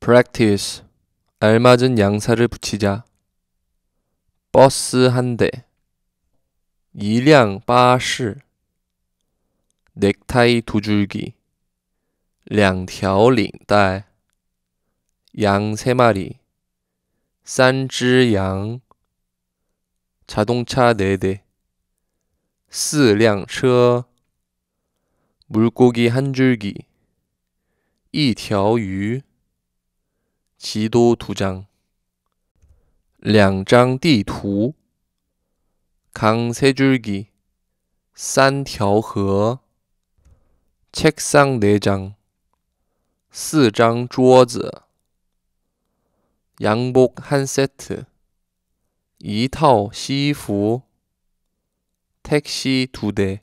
practice 알맞은 양사를 붙이자 버스 한 대, 이량 巴스 넥타이 두 줄기, 两条领带,양세 마리, 三只 양. 자동차 네 대, 四辆车, 물고기 한 줄기, 一条鱼 지도 두 장, 两장 디투, 강세 줄기, 三条河, 책상 네 장, 4장 桌子, 양복 한 세트, 一套西服, 택시 두 대,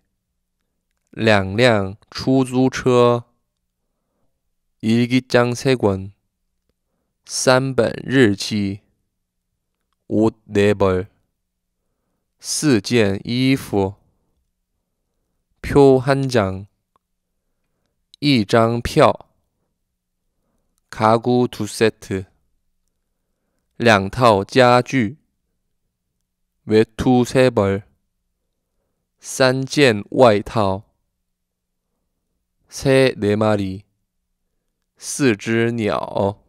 两辆出租车, 일기장 세 권, 三本日记，五台本，四件衣服，표한 장， 一张票，가구두세 트， 两套家具，외두세 벌， 三件外套，새네마 리， 四只鸟。